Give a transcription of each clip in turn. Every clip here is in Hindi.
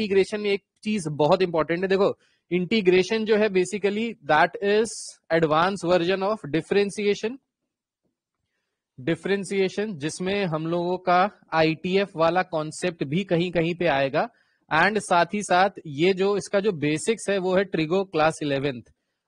इंटीग्रेशन में एक चीज बहुत इंपॉर्टेंट है देखो इंटीग्रेशन जो है basically that is advance version of differentiation differentiation जिसमें हम लोगों का आईटीएफ वाला कॉन्सेप्ट भी कहीं कहीं पे आएगा एंड साथ ही साथ ये जो इसका जो बेसिक्स है वो है ट्रिगो क्लास इलेवेंथ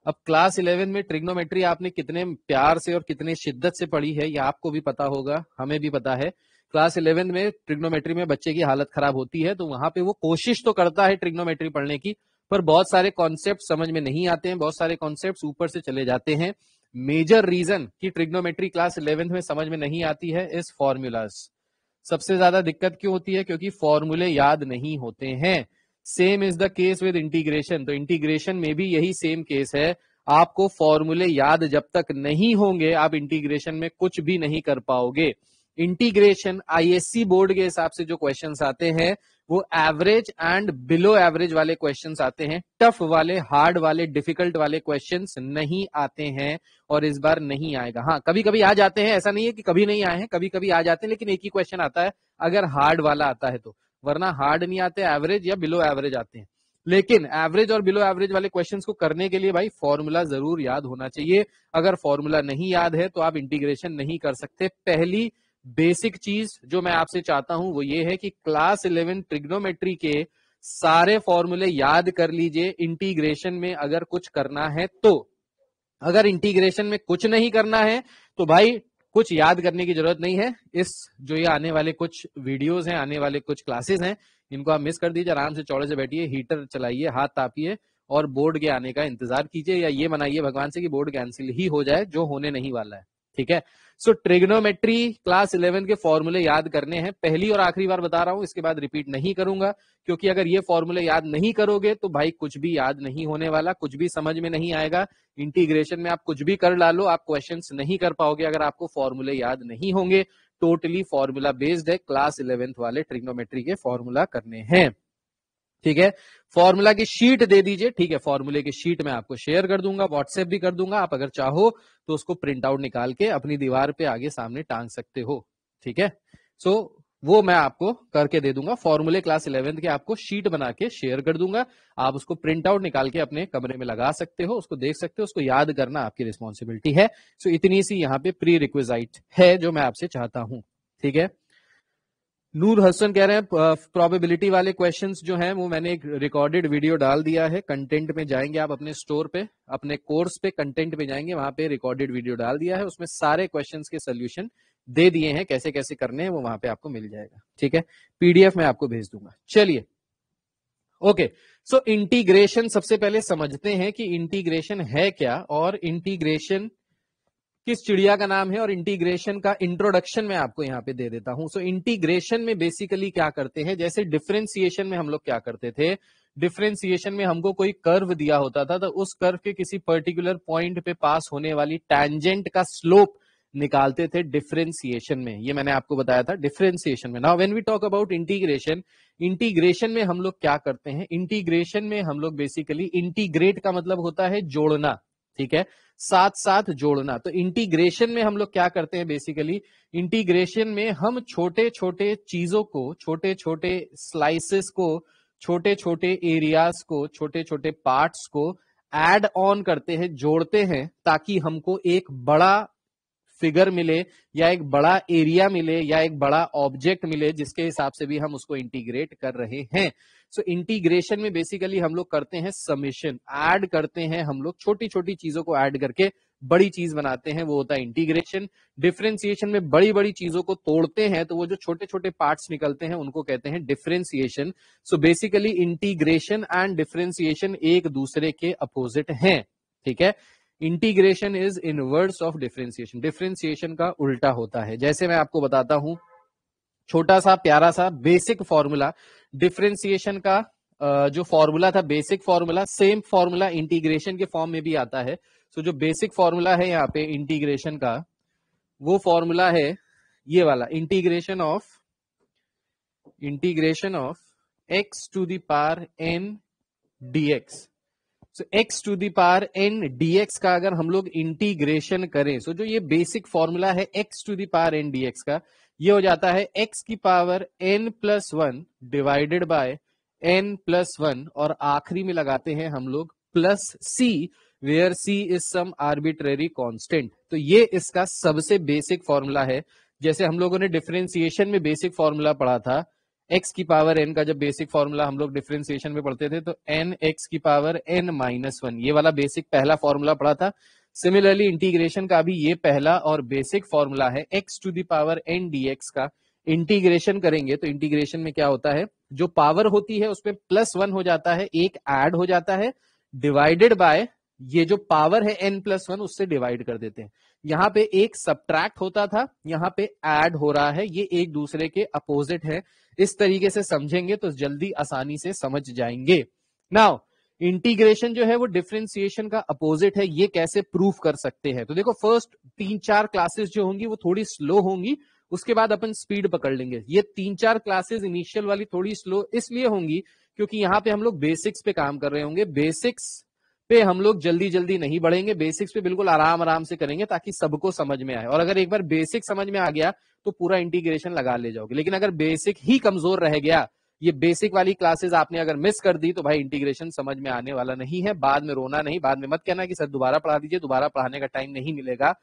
अब क्लास इलेवेंथ में ट्रिग्नोमेट्री आपने कितने प्यार से और कितने शिद्दत से पढ़ी है ये आपको भी पता होगा हमें भी पता है क्लास इलेवेंथ में ट्रिग्नोमेट्री में बच्चे की हालत खराब होती है तो वहां पे वो कोशिश तो करता है ट्रिग्नोमेट्री पढ़ने की पर बहुत सारे कॉन्सेप्ट समझ में नहीं आते हैं बहुत सारे कॉन्सेप्ट ऊपर से चले जाते हैं मेजर रीजन की ट्रिग्नोमेट्री क्लास इलेवेंथ में समझ में नहीं आती है इस फॉर्मूलाज सबसे ज्यादा दिक्कत क्यों होती है क्योंकि फॉर्मूले याद नहीं होते हैं same is the case with integration तो इंटीग्रेशन में भी यही सेम केस है आपको फॉर्मूले याद जब तक नहीं होंगे आप इंटीग्रेशन में कुछ भी नहीं कर पाओगे इंटीग्रेशन आईएससी बोर्ड के हिसाब से जो क्वेश्चन आते हैं वो एवरेज एंड बिलो एवरेज वाले क्वेश्चन आते हैं टफ वाले हार्ड वाले डिफिकल्ट वाले क्वेश्चन नहीं आते हैं और इस बार नहीं आएगा हाँ कभी कभी आ जाते हैं ऐसा नहीं है कि कभी नहीं आए हैं कभी कभी आ जाते हैं लेकिन एक ही क्वेश्चन आता है अगर हार्ड वाला आता है तो वरना हार्ड नहीं आते एवरेज या बिलो एवरेज आते हैं लेकिन एवरेज और बिलो एवरेज वाले क्वेश्चन को करने के लिए भाई फॉर्मूला जरूर याद होना चाहिए अगर फॉर्मूला नहीं याद है तो आप इंटीग्रेशन नहीं कर सकते पहली बेसिक चीज जो मैं आपसे चाहता हूं वो ये है कि क्लास इलेवन ट्रिग्नोमेट्री के सारे फॉर्मूले याद कर लीजिए इंटीग्रेशन में अगर कुछ करना है तो अगर इंटीग्रेशन में कुछ नहीं करना है तो भाई कुछ याद करने की जरूरत नहीं है इस जो ये आने वाले कुछ वीडियोस हैं आने वाले कुछ क्लासेस हैं इनको आप मिस कर दीजिए आराम से चौड़े से बैठिए हीटर चलाइए हाथ तापिए और बोर्ड के आने का इंतजार कीजिए या ये मनाइए भगवान से कि बोर्ड कैंसिल ही हो जाए जो होने नहीं वाला है ठीक है सो ट्रिग्नोमेट्री क्लास इलेवन के फॉर्मूले याद करने हैं पहली और आखिरी बार बता रहा हूं इसके बाद रिपीट नहीं करूंगा क्योंकि अगर ये फॉर्मूले याद नहीं करोगे तो भाई कुछ भी याद नहीं होने वाला कुछ भी समझ में नहीं आएगा इंटीग्रेशन में आप कुछ भी कर डालो आप क्वेश्चन नहीं कर पाओगे अगर आपको फॉर्मूले याद नहीं होंगे टोटली फॉर्मूला बेस्ड है क्लास इलेवेंथ वाले ट्रिग्नोमेट्री के फॉर्मूला करने हैं ठीक है फॉर्मूला की शीट दे दीजिए ठीक है फॉर्मूले की शीट मैं आपको शेयर कर दूंगा व्हाट्सएप भी कर दूंगा आप अगर चाहो तो उसको प्रिंट आउट निकाल के अपनी दीवार पे आगे सामने टांग सकते हो ठीक है सो so, वो मैं आपको करके दे दूंगा फॉर्मूले क्लास इलेवेंथ के आपको शीट बना के शेयर कर दूंगा आप उसको प्रिंट आउट निकाल के अपने कमरे में लगा सकते हो उसको देख सकते हो उसको याद करना आपकी रिस्पॉन्सिबिलिटी है सो so, इतनी सी यहाँ पे प्री रिक्वेजाइट है जो मैं आपसे चाहता हूँ ठीक है नूर हसन कह रहे हैं प्रोबेबिलिटी वाले क्वेश्चंस जो हैं वो मैंने एक रिकॉर्डेड वीडियो डाल दिया है कंटेंट में जाएंगे आप अपने स्टोर पे अपने कोर्स पे कंटेंट में जाएंगे वहां पे रिकॉर्डेड वीडियो डाल दिया है उसमें सारे क्वेश्चंस के सोल्यूशन दे दिए हैं कैसे कैसे करने हैं वो वहां पे आपको मिल जाएगा ठीक है पीडीएफ मैं आपको भेज दूंगा चलिए ओके सो इंटीग्रेशन सबसे पहले समझते हैं कि इंटीग्रेशन है क्या और इंटीग्रेशन किस चिड़िया का नाम है और इंटीग्रेशन का इंट्रोडक्शन मैं आपको यहाँ पे दे देता हूं सो so, इंटीग्रेशन में बेसिकली क्या करते हैं जैसे डिफ्रेंसिएशन में हम लोग क्या करते थे डिफ्रेंसिएशन में हमको कोई कर्व दिया होता था तो उस कर्व के किसी पर्टिकुलर पॉइंट पे पास होने वाली टैंजेंट का स्लोप निकालते थे डिफ्रेंसिएशन में ये मैंने आपको बताया था डिफ्रेंसिएशन में now when we talk about integration integration में हम लोग क्या करते हैं इंटीग्रेशन में हम लोग बेसिकली इंटीग्रेट का मतलब होता है जोड़ना ठीक है साथ साथ जोड़ना तो इंटीग्रेशन में हम लोग क्या करते हैं बेसिकली इंटीग्रेशन में हम छोटे छोटे चीजों को छोटे छोटे स्लाइसेस को छोटे छोटे एरियाज को छोटे छोटे पार्ट्स को एड ऑन करते हैं जोड़ते हैं ताकि हमको एक बड़ा फिगर मिले या एक बड़ा एरिया मिले या एक बड़ा ऑब्जेक्ट मिले जिसके हिसाब से भी हम उसको इंटीग्रेट कर रहे हैं सो so, इंटीग्रेशन में बेसिकली हम लोग करते हैं समेशन एड करते हैं हम लोग छोटी छोटी चीजों को एड करके बड़ी चीज बनाते हैं वो होता है इंटीग्रेशन डिफ्रेंसिएशन में बड़ी बड़ी चीजों को तोड़ते हैं तो वो जो छोटे छोटे पार्ट्स निकलते हैं उनको कहते हैं differentiation so basically integration and differentiation एक दूसरे के अपोजिट हैं ठीक है integration is inverse of differentiation differentiation का उल्टा होता है जैसे मैं आपको बताता हूं छोटा सा प्यारा सा बेसिक फॉर्मूला डिफ्रेंसिएशन का जो फॉर्मूला था basic formula same formula integration के फॉर्म में भी आता है सो so, जो बेसिक फॉर्मूला है यहाँ पे इंटीग्रेशन का वो फॉर्मूला है ये वाला integration of integration of x to the power n dx so x to the power n dx का अगर हम लोग इंटीग्रेशन करें सो so, जो ये बेसिक फॉर्मूला है x to the power n dx का ये हो जाता है x की power n plus one divided by n plus one और आखिरी में लगाते हैं हम लोग plus c where c is some arbitrary constant तो ये इसका सबसे बेसिक फॉर्मूला है जैसे हम लोगों ने डिफ्रेंसिएशन में बेसिक फॉर्मूला पढ़ा था x की पावर n का जब बेसिक फॉर्मूला हम लोग डिफ्रेंसिएशन में पढ़ते थे तो n x की पावर n माइनस वन ये वाला बेसिक पहला फॉर्मूला पढ़ा था सिमिलरली इंटीग्रेशन का भी ये पहला और बेसिक फॉर्मूला है x to the power n d का इंटीग्रेशन करेंगे तो इंटीग्रेशन में क्या होता है जो पावर होती है उसमें प्लस वन हो जाता है एक एड हो जाता है डिवाइडेड बाय ये जो पावर है एन प्लस वन उससे डिवाइड कर देते हैं यहाँ पे एक सब्ट्रैक्ट होता था यहाँ पे एड हो रहा है ये एक दूसरे के अपोजिट है इस तरीके से समझेंगे तो जल्दी आसानी से समझ जाएंगे नाउ इंटीग्रेशन जो है वो डिफ्रेंसिएशन का अपोजिट है ये कैसे प्रूफ कर सकते हैं तो देखो फर्स्ट तीन चार क्लासेस जो होंगी वो थोड़ी स्लो होंगी उसके बाद अपन स्पीड पकड़ लेंगे ये तीन चार क्लासेस इनिशियल वाली थोड़ी स्लो इसलिए होंगी क्योंकि यहाँ पे हम लोग बेसिक्स पे काम कर रहे होंगे बेसिक्स पे हम लोग जल्दी जल्दी नहीं बढ़ेंगे बेसिक्स पे बिल्कुल आराम आराम से करेंगे ताकि सबको समझ में आए और अगर एक बार बेसिक समझ में आ गया तो पूरा इंटीग्रेशन लगा ले जाओगे लेकिन अगर बेसिक ही कमजोर रह गया ये बेसिक वाली क्लासेस आपने अगर मिस कर दी तो भाई इंटीग्रेशन समझ में आने वाला नहीं है बाद में रोना नहीं बाद में मत कहना कि सर दोबारा पढ़ा दीजिए दोबारा पढ़ाने का टाइम नहीं मिलेगा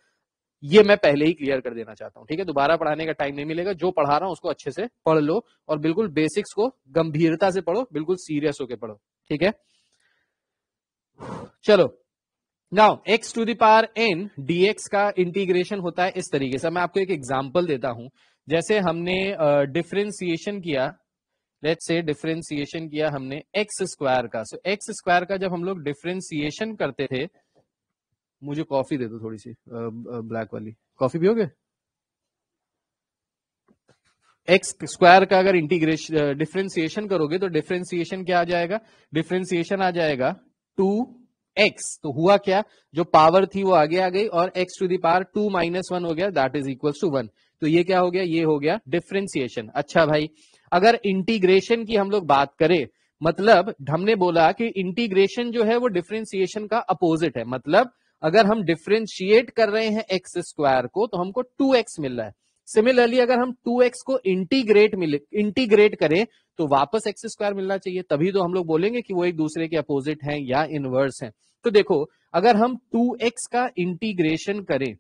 ये मैं पहले ही क्लियर कर देना चाहता हूँ ठीक है दोबारा पढ़ाने का टाइम नहीं मिलेगा जो पढ़ा रहा हूँ उसको अच्छे से पढ़ लो और बिल्कुल बेसिक्स को गंभीरता से पढ़ो बिल्कुल सीरियस होके पढ़ो ठीक है चलो now x to the power n dx का इंटीग्रेशन होता है इस तरीके से मैं आपको एक एग्जाम्पल देता हूं जैसे हमने डिफ्रेंसिएशन uh, किया लेट्स से डिफ्रेंसिएशन किया हमने एक्स स्क्वायर का सो एक्स स्क्वायर का जब हम लोग डिफ्रेंसिएशन करते थे मुझे कॉफी दे दो थोड़ी सी ब्लैक वाली कॉफी भी हो गए एक्स स्क्वायर का अगर इंटीग्रेशन डिफ्रेंसिएशन करोगे तो डिफ्रेंसिएशन क्या आ जाएगा डिफ्रेंसिएशन आ जाएगा टू एक्स तो हुआ क्या जो पावर थी वो आगे आ गई और x to the power two minus one हो गया that is equal to one तो ये क्या हो गया ये हो गया डिफ्रेंसिएशन अच्छा भाई अगर इंटीग्रेशन की हम लोग बात करें मतलब हमने बोला कि इंटीग्रेशन जो है वो डिफ्रेंसिएशन का अपोजिट है मतलब अगर हम डिफ्रेंशिएट कर रहे हैं एक्स स्क्वायर को तो हमको टू एक्स मिल रहा है सिमिलरली अगर हम टू एक्स को इंटीग्रेट मिले इंटीग्रेट करें तो वापस एक्स स्क्वायर मिलना चाहिए तभी तो हम लोग बोलेंगे कि वो एक दूसरे के अपोजिट हैं या इनवर्स हैं तो देखो अगर हम टू एक्स का इंटीग्रेशन करें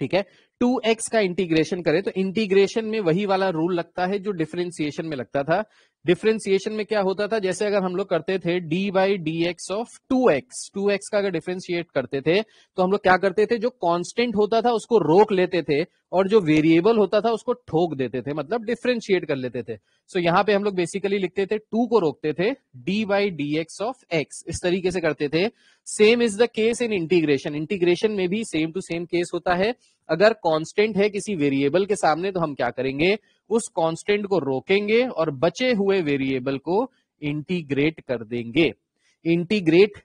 ठीक है टू एक्स का इंटीग्रेशन करें तो इंटीग्रेशन में वही वाला रूल लगता है जो डिफ्रेंसिएशन में लगता था डिफ्रेंसिएशन में क्या होता था जैसे अगर हम लोग करते थे d by d x of two x two x का अगर डिफ्रेंशिएट करते थे तो हम लोग क्या करते थे जो कांस्टेंट होता था उसको रोक लेते थे और जो वेरिएबल होता था उसको ठोक देते थे मतलब डिफ्रेंशिएट कर लेते थे सो so, यहाँ पे हम लोग बेसिकली लिखते थे टू को रोकते थे d by d x of x इस तरीके से करते थे same is the case in integration integration में भी सेम टू सेम केस होता है अगर कॉन्स्टेंट है किसी वेरिएबल के सामने तो हम क्या करेंगे उस कांस्टेंट को रोकेंगे और बचे हुए वेरिएबल को इंटीग्रेट कर देंगे इंटीग्रेट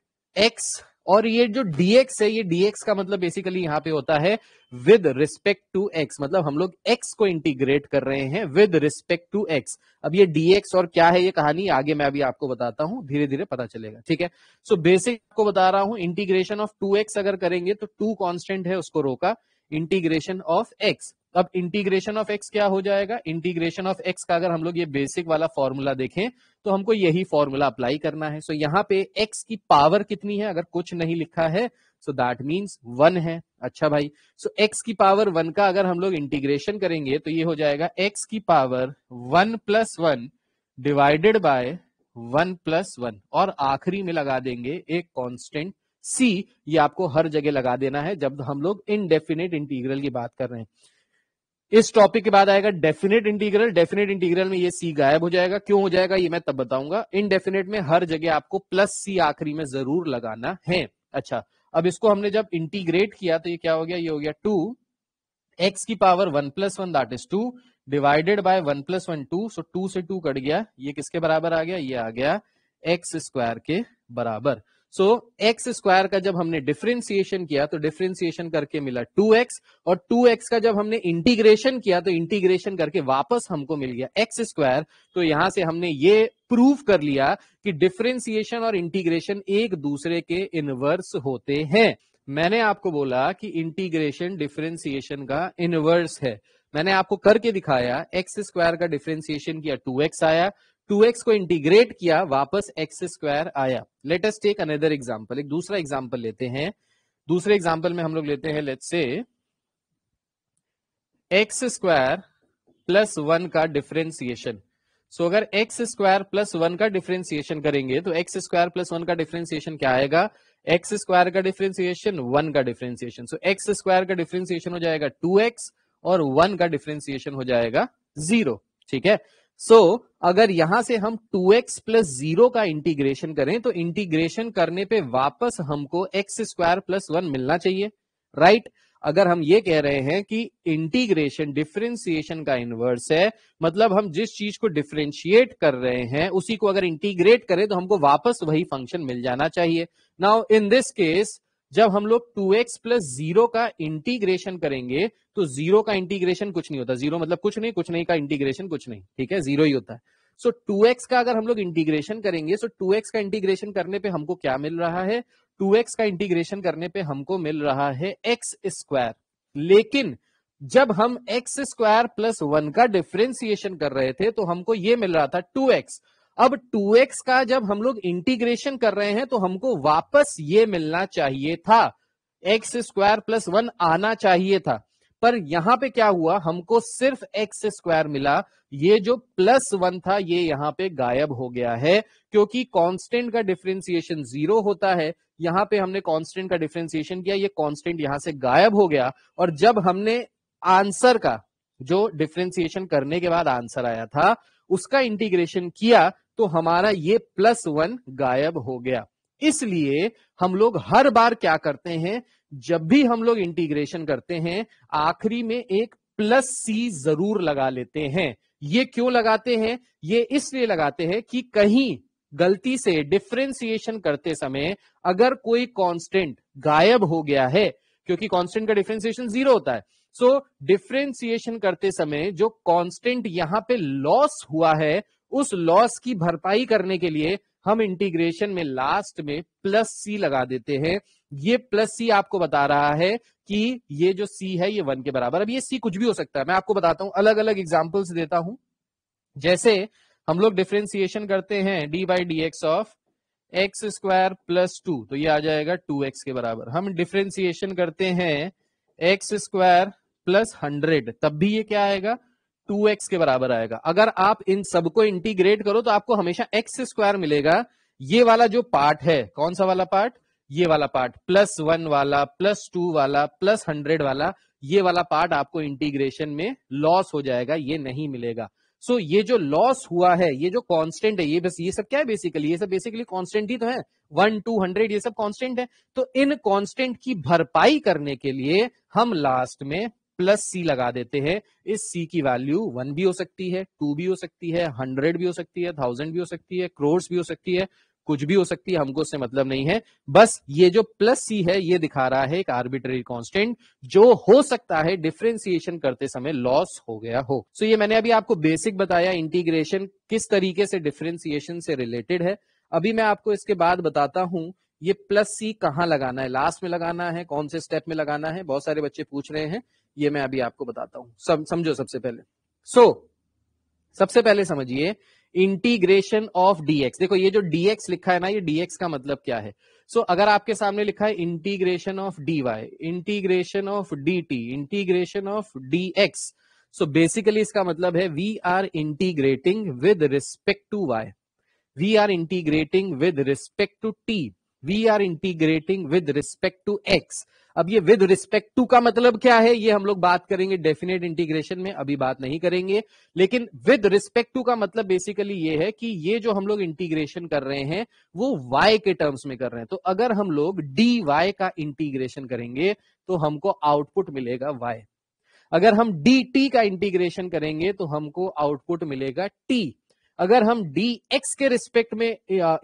एक्स और ये जो dx है ये dx का मतलब बेसिकली यहाँ पे होता है विद रिस्पेक्ट टू x मतलब हम लोग x को इंटीग्रेट कर रहे हैं विद रिस्पेक्ट टू x अब ये dx और क्या है ये कहानी आगे मैं अभी आपको बताता हूं धीरे धीरे पता चलेगा ठीक है सो so, बेसिक आपको बता रहा हूं इंटीग्रेशन ऑफ 2x अगर करेंगे तो टू कॉन्स्टेंट है उसको रोका इंटीग्रेशन ऑफ एक्स अब इंटीग्रेशन ऑफ एक्स क्या हो जाएगा इंटीग्रेशन ऑफ एक्स का अगर हम लोग ये बेसिक वाला फॉर्मूला देखें तो हमको यही फॉर्मूला अप्लाई करना है सो so, यहाँ पे एक्स की पावर कितनी है अगर कुछ नहीं लिखा है सो दैट मीन्स वन है अच्छा भाई सो so, एक्स की पावर वन का अगर हम लोग इंटीग्रेशन करेंगे तो ये हो जाएगा एक्स की power one plus one divided by one plus one और आखिरी में लगा देंगे एक कांस्टेंट सी ये आपको हर जगह लगा देना है जब हम लोग इनडेफिनेट इंटीग्रल की बात कर रहे हैं इस टॉपिक के बाद आएगा डेफिनेट इंटीग्रल डेफिनेट इंटीग्रल में ये सी गायब हो जाएगा क्यों हो जाएगा ये मैं तब बताऊंगा इनडेफिनेट में हर जगह आपको प्लस सी आखिरी में जरूर लगाना है अच्छा अब इसको हमने जब इंटीग्रेट किया तो ये क्या हो गया ये हो गया टू एक्स की power one plus one that is two divided by one plus one two so two से टू कट गया ये किसके बराबर आ गया ये आ गया एक्स स्क्वायर के बराबर सो एक्स स्क्वायर का जब हमने डिफ्रेंसिएशन किया तो डिफ्रेंसिएशन करके मिला टू एक्स और टू एक्स का जब हमने इंटीग्रेशन किया तो इंटीग्रेशन करके वापस हमको मिल गया एक्स स्क्वायर तो यहां से हमने ये प्रूव कर लिया कि डिफ्रेंसिएशन और इंटीग्रेशन एक दूसरे के इनवर्स होते हैं मैंने आपको बोला कि इंटीग्रेशन डिफ्रेंसिएशन का इनवर्स है मैंने आपको करके दिखाया एक्स स्क्वायर का डिफ्रेंसिएशन किया टू एक्स आया 2x को इंटीग्रेट किया वापस एक्स स्क्वायर आया लेटेस्ट टेक अनदर एग्जाम्पल एक दूसरा एग्जाम्पल लेते हैं दूसरे एग्जाम्पल में हम लोग लेते हैं let say x square plus one का डिफ्रेंसिएशन सो so, अगर एक्स स्क्वायर प्लस वन का डिफ्रेंसिएशन करेंगे तो एक्स स्क्वायर प्लस वन का डिफ्रेंसिएशन क्या आएगा एक्स स्क्वायर का डिफ्रेंसिएशन वन का डिफ्रेंसिएशन सो एक्स स्क्वायर का डिफ्रेंसिएशन हो जाएगा टू एक्स और वन का डिफ्रेंसिएशन हो जाएगा जीरो ठीक है सो so, अगर यहां से हम 2x एक्स प्लस जीरो का इंटीग्रेशन करें तो इंटीग्रेशन करने पे वापस हमको एक्स स्क्वायर प्लस वन मिलना चाहिए राइट right? अगर हम ये कह रहे हैं कि इंटीग्रेशन डिफ्रेंसिएशन का इन्वर्स है मतलब हम जिस चीज को डिफ्रेंशिएट कर रहे हैं उसी को अगर इंटीग्रेट करें तो हमको वापस वही फंक्शन मिल जाना चाहिए नाउ इन दिस केस जब हम लोग टू एक्स प्लस जीरो का इंटीग्रेशन करेंगे तो जीरो का इंटीग्रेशन कुछ नहीं होता जीरो मतलब कुछ नहीं कुछ नहीं का इंटीग्रेशन कुछ नहीं ठीक है जीरो ही होता है सो टू एक्स का अगर हम लोग इंटीग्रेशन करेंगे सो टू एक्स का इंटीग्रेशन करने पे हमको क्या मिल रहा है टू एक्स का इंटीग्रेशन करने पे हमको मिल रहा है एक्स स्क्वायर लेकिन जब हम एक्स स्क्वायर प्लस वन का डिफ्रेंसिएशन कर रहे थे तो हमको ये मिल रहा था टू एक्स अब 2x का जब हम लोग इंटीग्रेशन कर रहे हैं तो हमको वापस ये मिलना चाहिए था एक्स स्क्वायर प्लस वन आना चाहिए था पर यहां पे क्या हुआ हमको सिर्फ एक्स स्क्वायर मिला ये जो प्लस वन था ये यहां पे गायब हो गया है क्योंकि कांस्टेंट का डिफ्रेंसिएशन जीरो होता है यहां पे हमने कांस्टेंट का डिफ्रेंसिएशन किया ये कांस्टेंट यहां से गायब हो गया और जब हमने आंसर का जो डिफ्रेंसिएशन करने के बाद आंसर आया था उसका इंटीग्रेशन किया तो हमारा ये प्लस वन गायब हो गया इसलिए हम लोग हर बार क्या करते हैं जब भी हम लोग इंटीग्रेशन करते हैं आखिरी में एक प्लस सी जरूर लगा लेते हैं ये क्यों लगाते हैं ये इसलिए लगाते हैं कि कहीं गलती से डिफ्रेंसिएशन करते समय अगर कोई कांस्टेंट गायब हो गया है क्योंकि कांस्टेंट का डिफ्रेंसिएशन जीरो होता है सो so, डिफ्रेंसिएशन करते समय जो कांस्टेंट यहां पे लॉस हुआ है उस लॉस की भरपाई करने के लिए हम इंटीग्रेशन में लास्ट में प्लस सी लगा देते हैं ये प्लस सी आपको बता रहा है कि ये जो सी है ये वन के बराबर अब ये सी कुछ भी हो सकता है मैं आपको बताता हूं अलग अलग एग्जाम्पल्स देता हूं जैसे हम लोग डिफ्रेंसिएशन करते हैं d by d x of x square plus two तो ये आ जाएगा टू एक्स के बराबर हम डिफ्रेंसिएशन करते हैं एक्स स्क्वायर प्लस हंड्रेड तब भी ये क्या आएगा टू एक्स के बराबर आएगा अगर आप इन सबको इंटीग्रेट करो तो आपको हमेशा एक्स स्क्वायर मिलेगा ये वाला जो पार्ट है कौन सा वाला पार्ट ये वाला पार्ट प्लस वन वाला प्लस टू वाला प्लस हंड्रेड वाला ये वाला पार्ट आपको इंटीग्रेशन में लॉस हो जाएगा ये नहीं मिलेगा सो so, ये जो लॉस हुआ है ये जो कांस्टेंट है ये बस ये सब क्या है बेसिकली ये सब बेसिकली कांस्टेंट ही तो है वन टू हंड्रेड ये सब कांस्टेंट है तो इन कांस्टेंट की भरपाई करने के लिए हम लास्ट में प्लस सी लगा देते हैं इस सी की वैल्यू वन भी हो सकती है टू भी हो सकती है हंड्रेड भी हो सकती है थाउजेंड भी हो सकती है क्रोर्स भी हो सकती है कुछ भी हो सकती है हमको उससे मतलब नहीं है बस ये जो प्लस सी है ये दिखा रहा है एक आर्बिट्री कांस्टेंट जो हो सकता है डिफ्रेंसिएशन करते समय लॉस हो गया हो सो so ये मैंने अभी आपको बेसिक बताया इंटीग्रेशन किस तरीके से डिफ्रेंसिएशन से रिलेटेड है अभी मैं आपको इसके बाद बताता हूं ये प्लस सी कहां लगाना है लास्ट में लगाना है कौन से स्टेप में लगाना है बहुत सारे बच्चे पूछ रहे हैं ये मैं अभी आपको बताता हूं सम, समझो सबसे पहले सो so, सबसे पहले समझिए इंटीग्रेशन ऑफ डीएक्स देखो ये जो डीएक्स लिखा है ना ये डीएक्स का मतलब क्या है सो so, अगर आपके सामने लिखा है integration of dy integration of dt integration of dx so basically इसका मतलब है we are integrating with respect to y we are integrating with respect to t we are integrating with respect to x अब ये विद रिस्पेक्ट टू का मतलब क्या है ये हम लोग बात करेंगे डेफिनेट इंटीग्रेशन में अभी बात नहीं करेंगे लेकिन विद रिस्पेक्ट टू का मतलब बेसिकली ये है कि ये जो हम लोग इंटीग्रेशन कर रहे हैं वो वाई के टर्म्स में कर रहे हैं तो अगर हम लोग डी वाई का इंटीग्रेशन करेंगे तो हमको आउटपुट मिलेगा वाई अगर हम डी टी का इंटीग्रेशन करेंगे तो हमको आउटपुट मिलेगा टी अगर हम डी एक्स के रिस्पेक्ट में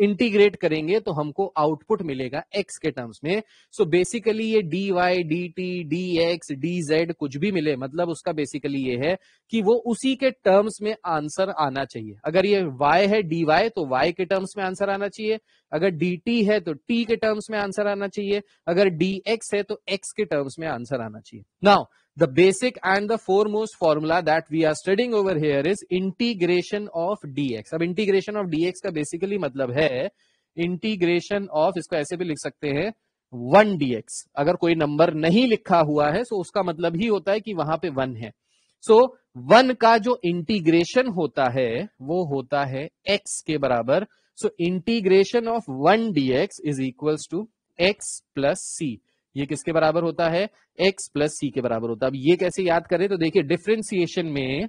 इंटीग्रेट करेंगे तो हमको आउटपुट मिलेगा एक्स के टर्म्स में सो so बेसिकली ये d y d t d x d z कुछ भी मिले मतलब उसका बेसिकली ये है कि वो उसी के टर्म्स में आंसर आना चाहिए अगर ये वाई है डी वाई तो वाई के टर्म्स में आंसर आना चाहिए अगर डी टी है तो टी के टर्म्स में आंसर आना चाहिए अगर डी एक्स है तो एक्स के टर्म्स में आंसर आना चाहिए now the basic and the foremost formula that we are studying over here is integration of dx ab integration of dx ka basically matlab hai integration of isko aise bhi likh sakte hain 1 dx agar koi number nahi likha hua hai so uska matlab hi hota hai ki wahan pe 1 hai so, 1 ka jo integration hota hai wo hota hai x ke barabar so integration of 1 dx is equals to x plus c ये किसके बराबर होता है एक्स प्लस सी के बराबर होता है अब ये कैसे याद करें तो देखिए डिफ्रेंसिएशन में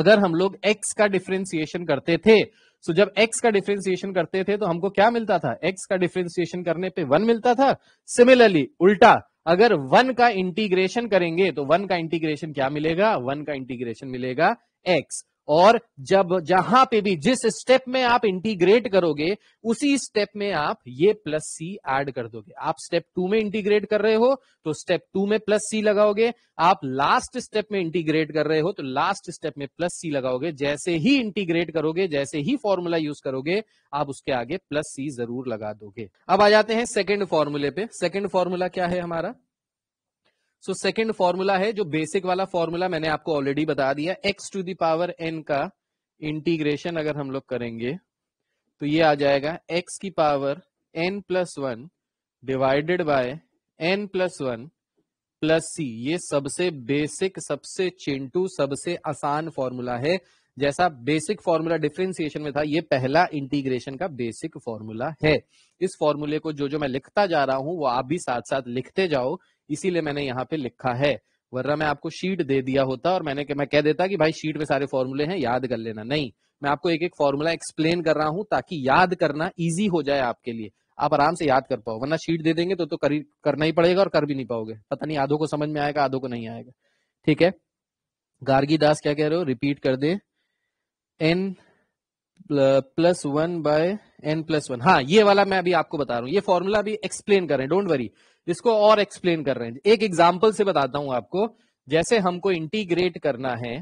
अगर हम लोग एक्स का डिफ्रेंसिएशन करते थे सो तो जब x का डिफ्रेंसिएशन करते थे तो हमको क्या मिलता था x का डिफ्रेंसिएशन करने पे वन मिलता था सिमिलरली उल्टा अगर वन का इंटीग्रेशन करेंगे तो वन का इंटीग्रेशन क्या मिलेगा वन का इंटीग्रेशन मिलेगा एक्स और जब जहां पे भी जिस स्टेप में आप इंटीग्रेट करोगे उसी स्टेप में आप ये प्लस सी एड कर दोगे आप स्टेप टू में इंटीग्रेट कर रहे हो तो स्टेप टू में प्लस सी लगाओगे आप लास्ट स्टेप में इंटीग्रेट कर रहे हो तो लास्ट स्टेप में प्लस सी लगाओगे जैसे ही इंटीग्रेट करोगे जैसे ही फॉर्मूला यूज करोगे आप उसके आगे प्लस सी जरूर लगा दोगे अब आ जाते हैं सेकेंड फॉर्मूले पे सेकेंड फॉर्मूला क्या है हमारा सो सेकेंड फॉर्मूला है जो बेसिक वाला फॉर्मूला मैंने आपको ऑलरेडी बता दिया एक्स टू दावर एन का इंटीग्रेशन अगर हम लोग करेंगे तो ये आ जाएगा एक्स की power n plus one divided by n plus one plus c ये सबसे बेसिक सबसे चिंटू सबसे आसान फॉर्मूला है जैसा बेसिक फॉर्मूला डिफ्रेंसिएशन में था ये पहला इंटीग्रेशन का बेसिक फॉर्मूला है इस फॉर्मूले को जो जो मैं लिखता जा रहा हूं वो आप भी साथ साथ लिखते जाओ इसीलिए मैंने यहाँ पे लिखा है वर्रा मैं आपको शीट दे दिया होता और मैंने मैं कह देता कि भाई शीट में सारे फॉर्मूले हैं याद कर लेना नहीं मैं आपको एक एक फॉर्मूला एक्सप्लेन कर रहा हूं ताकि याद करना इजी हो जाए आपके लिए आप आराम से याद कर पाओ वरना शीट दे देंगे तो तो कर, करना ही पड़ेगा और कर भी नहीं पाओगे पता नहीं आधो को समझ में आएगा आधो को नहीं आएगा ठीक है गार्गी दास क्या कह रहे हो रिपीट कर दे n plus one by n plus one हाँ ये वाला मैं अभी आपको बता रहा हूँ ये फॉर्मूला भी एक्सप्लेन करें डोंट वरी इसको और एक्सप्लेन कर रहे हैं एक एग्जाम्पल से बताता हूं आपको जैसे हमको इंटीग्रेट करना है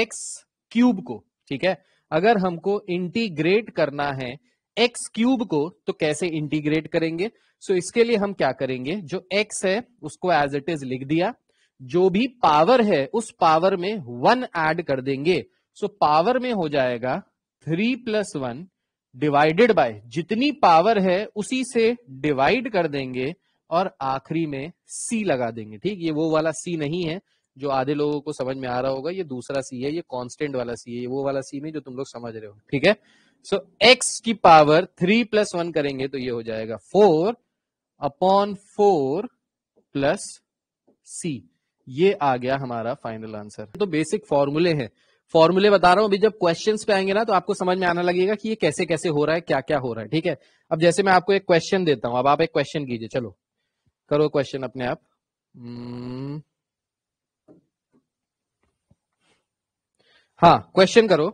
एक्स क्यूब को ठीक है अगर हमको इंटीग्रेट करना है एक्स क्यूब को तो कैसे इंटीग्रेट करेंगे सो so, इसके लिए हम क्या करेंगे जो एक्स है उसको एज इट इज लिख दिया जो भी पावर है उस पावर में वन एड कर देंगे सो so, पावर में हो जाएगा three plus one divided by जितनी पावर है उसी से डिवाइड कर देंगे और आखिरी में सी लगा देंगे ठीक ये वो वाला सी नहीं है जो आधे लोगों को समझ में आ रहा होगा ये दूसरा सी है ये कांस्टेंट वाला सी है ये वो वाला सी नहीं जो तुम लोग समझ रहे हो ठीक है सो so, की पावर थ्री प्लस वन करेंगे तो ये हो जाएगा four upon four plus c ये आ गया हमारा फाइनल आंसर तो बेसिक फॉर्मूले हैं फॉर्मूले बता रहा हूं अभी जब क्वेश्चंस पे आएंगे ना तो आपको समझ में आना लगेगा कि ये कैसे कैसे हो रहा है क्या क्या हो रहा है ठीक है अब जैसे मैं आपको एक क्वेश्चन देता हूं अब आप एक क्वेश्चन कीजिए चलो करो क्वेश्चन अपने आप hmm. हाँ क्वेश्चन करो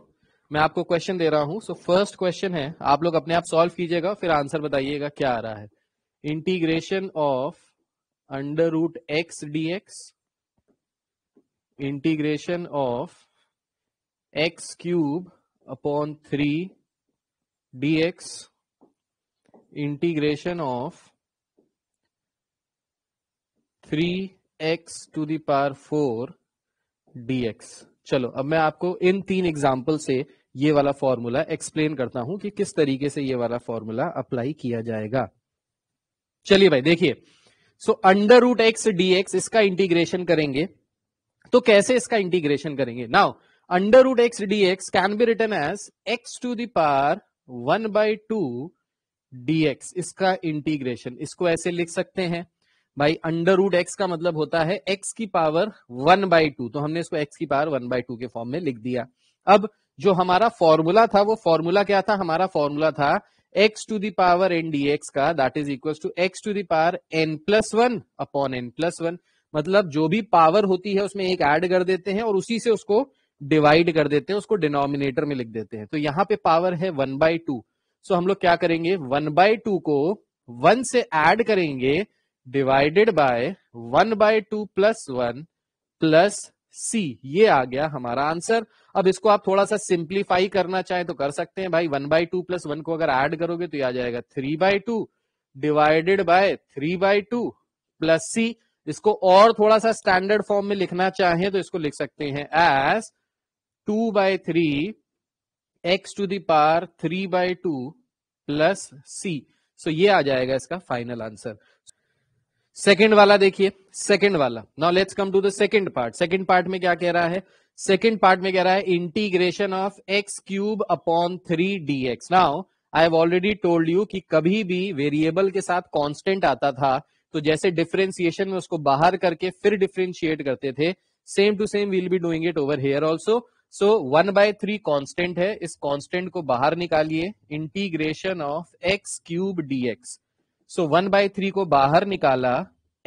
मैं आपको क्वेश्चन दे रहा हूं सो फर्स्ट क्वेश्चन है आप लोग अपने आप सॉल्व कीजिएगा फिर आंसर बताइएगा क्या आ रहा है integration of under root x d x integration of x cube upon three d x integration of three x to the power four d x चलो अब मैं आपको इन तीन एग्जाम्पल से ये वाला फॉर्मूला एक्सप्लेन करता हूं कि किस तरीके से ये वाला फॉर्मूला अप्लाई किया जाएगा चलिए भाई देखिए so under root x d x इसका इंटीग्रेशन करेंगे तो कैसे इसका इंटीग्रेशन करेंगे now under root x d x can be written as x to the power one by two d x इसका इंटीग्रेशन इसको ऐसे लिख सकते हैं बाई अंडर रूट एक्स का मतलब होता है एक्स की पावर वन बाई टू तो हमने इसको एक्स की पावर वन बाई टू के फॉर्म में लिख दिया अब जो हमारा फॉर्मूला था वो फॉर्मूला क्या था हमारा फॉर्मूला था x to power n d x का that is equal to x to power n plus one upon n plus one मतलब जो भी पावर होती है उसमें एक ऐड कर देते हैं और उसी से उसको डिवाइड कर देते हैं उसको डिनोमिनेटर में लिख देते हैं तो यहाँ पे पावर है वन बाई टू सो हम लोग क्या करेंगे वन बाई टू को वन से ऐड करेंगे divided by one by two plus one plus c ये आ गया हमारा आंसर अब इसको आप थोड़ा सा सिंप्लीफाई करना चाहें तो कर सकते हैं भाई one by two plus one को अगर ऐड करोगे तो ये आ जाएगा three by two divided by three by two plus c इसको और थोड़ा सा स्टैंडर्ड फॉर्म में लिखना चाहें तो इसको लिख सकते हैं as two by three x to the power three by two plus c so ये आ जाएगा इसका फाइनल आंसर सेकंड वाला देखिए सेकंड वाला now let's come to the second part second part में क्या कह रहा है सेकंड पार्ट में कह रहा है integration of x cube upon three d x now I have already told you कि कभी भी वेरिएबल के साथ कांस्टेंट आता था तो जैसे डिफ्रेंसिएशन में उसको बाहर करके फिर डिफ्रेंशिएट करते थे same to same we'll be doing it over here also so one by three constant है इस कॉन्स्टेंट को बाहर निकालिए integration of x cube d x so one by three को बाहर निकाला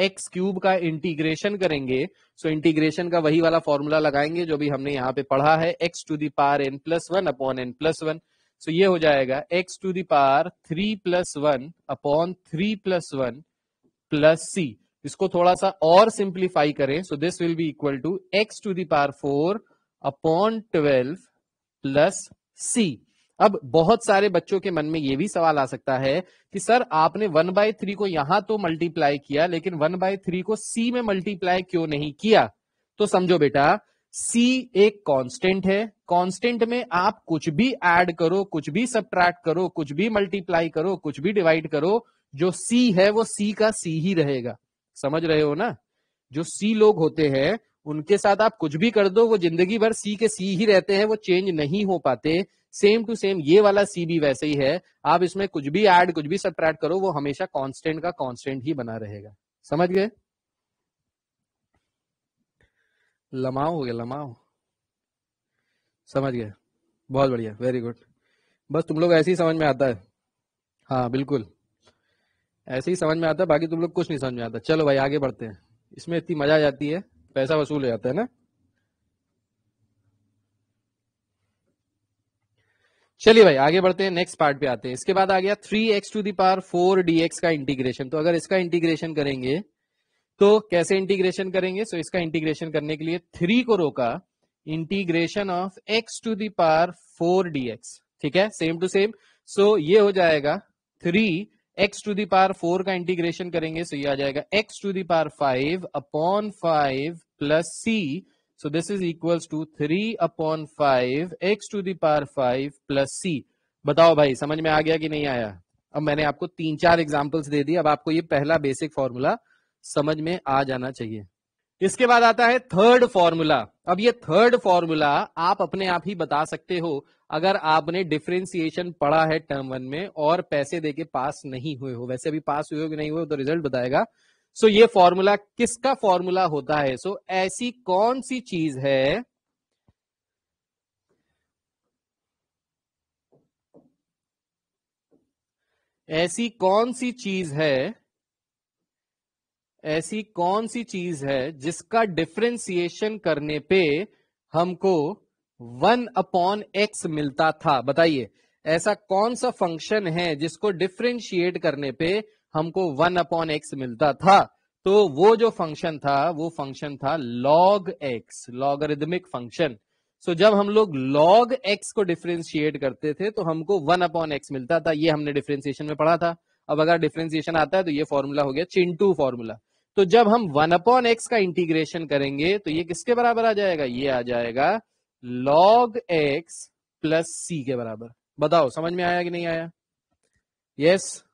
एक्स क्यूब का इंटीग्रेशन करेंगे सो so इंटीग्रेशन का वही वाला फॉर्मूला लगाएंगे जो भी हमने यहाँ पे पढ़ा है x to the power n plus one upon n plus one so ये हो जाएगा x to the power three plus one upon three plus one plus c इसको थोड़ा सा और सिंप्लीफाई करें so this will be equal to x to the power four upon twelve plus c अब बहुत सारे बच्चों के मन में ये भी सवाल आ सकता है कि सर आपने वन बाय थ्री को यहां तो मल्टीप्लाई किया लेकिन वन बाय थ्री को सी में मल्टीप्लाई क्यों नहीं किया तो समझो बेटा सी एक कांस्टेंट है कांस्टेंट में आप कुछ भी ऐड करो कुछ भी सब्ट्रैक्ट करो कुछ भी मल्टीप्लाई करो कुछ भी डिवाइड करो जो सी है वो सी का सी ही रहेगा समझ रहे हो ना जो सी लोग होते हैं उनके साथ आप कुछ भी कर दो वो जिंदगी भर सी के सी ही रहते हैं वो चेंज नहीं हो पाते सेम टू सेम ये वाला सी भी वैसे ही है आप इसमें कुछ भी ऐड कुछ भी सब करो वो हमेशा कॉन्स्टेंट का कॉन्स्टेंट ही बना रहेगा समझ गए लमाओ हो गया लमाओ समझ गए बहुत बढ़िया वेरी गुड बस तुम लोग ऐसे ही समझ में आता है हाँ बिल्कुल ऐसे ही समझ में आता है बाकी तुम लोग कुछ नहीं समझ में आता चलो भाई आगे बढ़ते हैं इसमें इतनी मजा आ जाती है पैसा वसूल हो जाता है ना चलिए भाई आगे बढ़ते हैं नेक्स्ट पार्ट पे आते हैं इसके बाद आ गया three x to the power four d x का इंटीग्रेशन तो अगर इसका इंटीग्रेशन करेंगे तो कैसे इंटीग्रेशन करेंगे सो so, इसका इंटीग्रेशन करने के लिए थ्री को रोका integration of x to the power four d x ठीक है सेम टू सेम सो ये हो जाएगा three x to power four का इंटीग्रेशन करेंगे सो so ये आ जाएगा x to power five upon five plus c So this is equals to three upon five x to the power five plus c बताओ भाई समझ में आ गया कि नहीं आया अब मैंने आपको तीन चार एग्जाम्पल्स दे दी अब आपको ये पहला बेसिक फॉर्मूला समझ में आ जाना चाहिए इसके बाद आता है थर्ड फॉर्मूला अब ये थर्ड फॉर्मूला आप अपने आप ही बता सकते हो अगर आपने डिफ्रेंसिएशन पढ़ा है टर्म वन में और पैसे दे के पास नहीं हुए हो वैसे अभी पास हुए हो कि नहीं हुए तो रिजल्ट बताएगा सो ये फॉर्मूला किसका फॉर्मूला होता है सो ऐसी कौन सी चीज है ऐसी कौन सी चीज है ऐसी कौन सी चीज है जिसका डिफ्रेंसिएशन करने पे हमको वन अपॉन एक्स मिलता था बताइए ऐसा कौन सा फंक्शन है जिसको डिफ्रेंशिएट करने पे हमको वन अपॉन एक्स मिलता था तो वो जो फंक्शन था वो फंक्शन था log x logarithmic function so जब हम लोग लॉग एक्स को डिफ्रेंशिएट करते थे तो हमको वन अपॉन एक्स मिलता था ये हमने डिफ्रेंसिएशन में पढ़ा था अब अगर डिफ्रेंसिएशन आता है तो ये फॉर्मूला हो गया चिंटू फॉर्मूला तो जब हम वन अपॉन एक्स का इंटीग्रेशन करेंगे तो ये किसके बराबर आ जाएगा ये आ जाएगा लॉग एक्स प्लस सी के बराबर बताओ समझ में आया कि नहीं आया यस yes?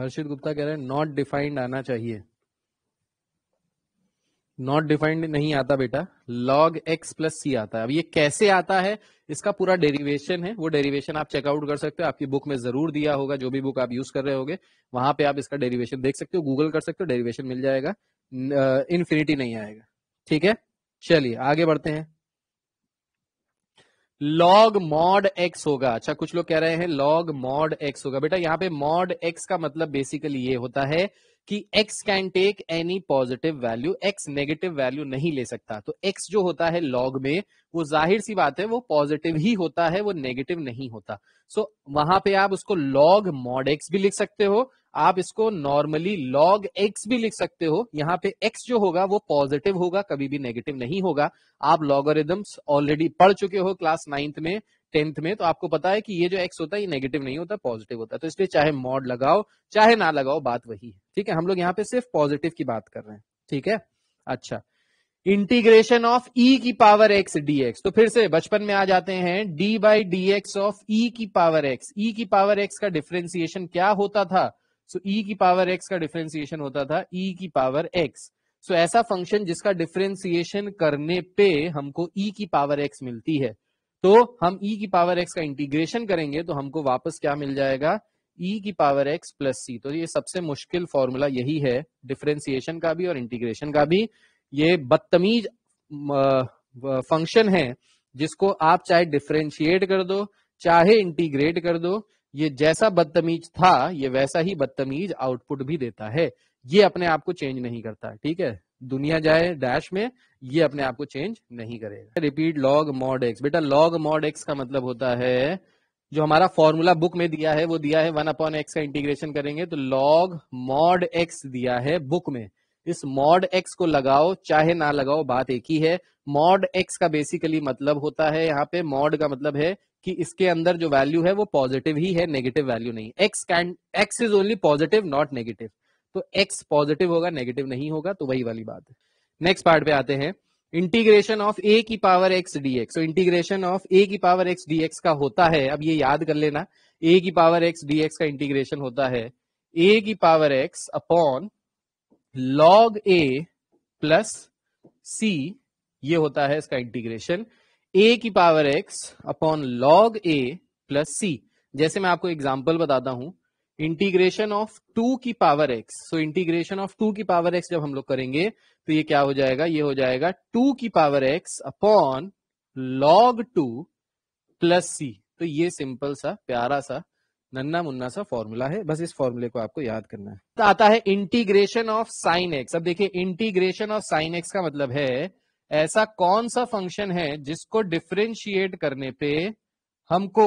हर्षित गुप्ता कह रहे हैं नॉट डिफाइंड आना चाहिए नॉट डिफाइंड नहीं आता बेटा लॉग एक्स प्लस सी आता है अब ये कैसे आता है इसका पूरा डेरिवेशन है वो डेरिवेशन आप चेकआउट कर सकते हो आपकी बुक में जरूर दिया होगा जो भी बुक आप यूज कर रहे होगे वहां पे आप इसका डेरिवेशन देख सकते हो गूगल कर सकते हो डेरिवेशन मिल जाएगा इन्फिनिटी नहीं आएगा ठीक है चलिए आगे बढ़ते हैं लॉग मॉड एक्स होगा अच्छा कुछ लोग कह रहे हैं लॉग मॉड एक्स होगा बेटा यहाँ पे मॉड एक्स का मतलब बेसिकली ये होता है कि x can take any positive value x negative value नहीं ले सकता तो x जो होता है लॉग में वो जाहिर सी बात है वो पॉजिटिव ही होता है वो नेगेटिव नहीं होता सो so, वहां पे आप उसको लॉग मॉड एक्स भी लिख सकते हो आप इसको नॉर्मली लॉग एक्स भी लिख सकते हो यहाँ पे एक्स जो होगा वो पॉजिटिव होगा कभी भी नेगेटिव नहीं होगा आप लॉगोरिदम्स ऑलरेडी पढ़ चुके हो क्लास नाइन्थ में टेंथ में तो आपको पता है कि ये जो एक्स होता है ये नेगेटिव नहीं होता पॉजिटिव होता है तो इसलिए चाहे मॉड लगाओ चाहे ना लगाओ बात वही है ठीक है हम लोग यहाँ पे सिर्फ पॉजिटिव की बात कर रहे हैं ठीक है अच्छा इंटीग्रेशन ऑफ ई की पावर एक्स एक्स तो फिर से बचपन में आ जाते हैं d by d x of e की पावर एक्स ई की पावर एक्स का डिफ्रेंसिएशन क्या होता था सो ई e की पावर एक्स का डिफ्रेंसिएशन होता था ई e की पावर एक्स सो ऐसा फंक्शन जिसका डिफ्रेंसिएशन करने पे हमको ई e की पावर एक्स मिलती है तो हम ई की पावर एक्स का इंटीग्रेशन करेंगे तो हमको वापस क्या मिल जाएगा ई की पावर एक्स प्लस सी तो ये सबसे मुश्किल फॉर्मूला यही है डिफ्रेंसिएशन का भी और इंटीग्रेशन का भी ये बदतमीज फंक्शन है जिसको आप चाहे डिफ्रेंशिएट कर दो चाहे इंटीग्रेट कर दो ये जैसा बदतमीज था ये वैसा ही बदतमीज आउटपुट भी देता है ये अपने आप को चेंज नहीं करता ठीक है दुनिया जाए डैश में ये अपने आप को चेंज नहीं करेगा रिपीट लॉग मॉड एक्स बेटा लॉग मॉड एक्स का मतलब होता है जो हमारा फॉर्मूला बुक में दिया है वो दिया है वन अपॉन एक्स का इंटीग्रेशन करेंगे तो लॉग मॉड एक्स दिया है बुक में इस मॉड एक्स को लगाओ चाहे ना लगाओ बात एक ही है मॉड एक्स का बेसिकली मतलब होता है यहाँ पे मॉड का मतलब है कि इसके अंदर जो वैल्यू है वो पॉजिटिव ही है नेगेटिव वैल्यू नहीं x can x is only positive not negative तो एक्स पॉजिटिव होगा नेगेटिव नहीं होगा तो वही वाली बात है नेक्स्ट पार्ट पे आते हैं इंटीग्रेशन ऑफ ए की power x d x integration of a की पावर एक्स डी एक्स का होता है अब ये याद कर लेना ए की पावर एक्स डी एक्स का इंटीग्रेशन होता है ए की power x upon log a plus c ये होता है इसका इंटीग्रेशन ए की power x upon log a plus c जैसे मैं आपको एग्जाम्पल बताता हूं इंटीग्रेशन ऑफ टू की power x so integration of two की पावर एक्स जब हम लोग करेंगे तो ये क्या हो जाएगा ये हो जाएगा टू की power x upon log two plus c तो ये सिंपल सा प्यारा सा नन्ना मुन्ना सा फॉर्मूला है बस इस फॉर्मूले को आपको याद करना है तो आता है इंटीग्रेशन ऑफ साइन एक्स अब देखिए इंटीग्रेशन ऑफ साइन एक्स का मतलब है ऐसा कौन सा फंक्शन है जिसको डिफ्रेंशिएट करने पे हमको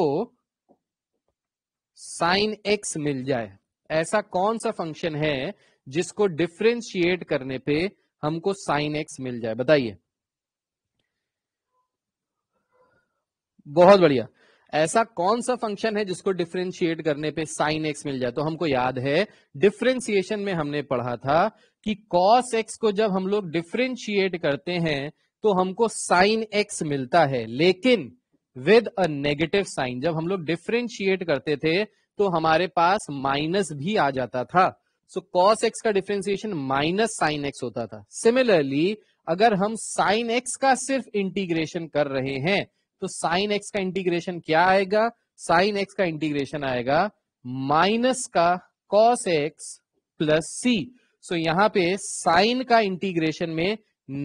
साइन एक्स मिल जाए ऐसा कौन सा फंक्शन है जिसको डिफ्रेंशिएट करने पे हमको साइन एक्स मिल जाए बताइए बहुत बढ़िया ऐसा कौन सा फंक्शन है जिसको डिफ्रेंशिएट करने पे साइन एक्स मिल जाए तो हमको याद है डिफ्रेंसिएशन में हमने पढ़ा था कि cos x को जब हम लोग डिफ्रेंशिएट करते हैं तो हमको साइन x मिलता है लेकिन विद अ नेगेटिव साइन जब हम लोग डिफ्रेंशिएट करते थे तो हमारे पास माइनस भी आ जाता था सो कॉस एक्स का डिफ्रेंसिएशन माइनस साइन एक्स होता था सिमिलरली अगर हम साइन एक्स का सिर्फ इंटीग्रेशन कर रहे हैं तो साइन एक्स का इंटीग्रेशन क्या आएगा साइन एक्स का इंटीग्रेशन आएगा माइनस का cos x plus c so यहां पे साइन का इंटीग्रेशन में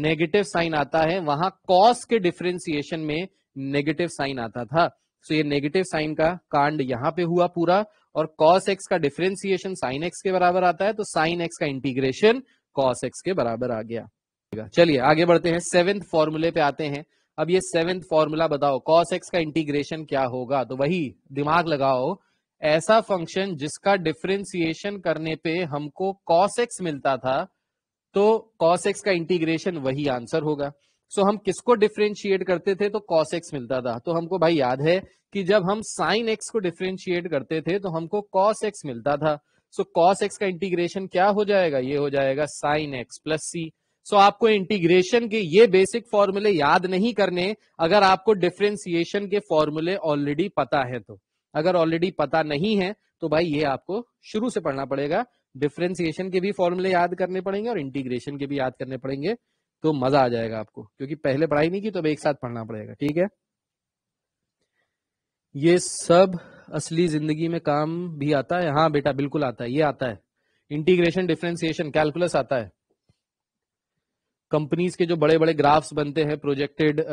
नेगेटिव साइन आता है वहां कॉस के डिफ्रेंसिएशन में नेगेटिव साइन आता था सो so, ये नेगेटिव साइन का कांड यहां पे हुआ पूरा और कॉस एक्स का डिफ्रेंसिएशन साइन एक्स के बराबर आता है तो साइन एक्स का इंटीग्रेशन कॉस एक्स के बराबर आ गया चलिए आगे बढ़ते हैं सेवेंथ फॉर्मूले पे आते हैं अब ये सेवेंथ फॉर्मूला बताओ कॉस एक्स का इंटीग्रेशन क्या होगा तो वही दिमाग लगाओ ऐसा फंक्शन जिसका डिफ्रेंसिएशन करने पे हमको cos x मिलता था तो cos x का इंटीग्रेशन वही आंसर होगा सो so, हम किसको डिफ्रेंशिएट करते थे तो cos x मिलता था तो हमको भाई याद है कि जब हम sin x को डिफ्रेंशिएट करते थे तो हमको cos x मिलता था सो so, cos x का इंटीग्रेशन क्या हो जाएगा ये हो जाएगा sin x plus c so so, आपको इंटीग्रेशन के ये बेसिक फॉर्मूले याद नहीं करने अगर आपको डिफ्रेंसिएशन के फॉर्मूले ऑलरेडी पता है तो अगर ऑलरेडी पता नहीं है तो भाई ये आपको शुरू से पढ़ना पड़ेगा डिफ्रेंसिएशन के भी फॉर्मूले याद करने पड़ेंगे और इंटीग्रेशन के भी याद करने पड़ेंगे तो मजा आ जाएगा आपको क्योंकि पहले पढ़ाई नहीं की तो अब एक साथ पढ़ना पड़ेगा ठीक है ये सब असली जिंदगी में काम भी आता है हाँ बेटा बिल्कुल आता है ये आता है इंटीग्रेशन डिफ्रेंसिएशन कैलकुलस आता है कंपनीज के जो बड़े बड़े ग्राफ्स बनते हैं प्रोजेक्टेड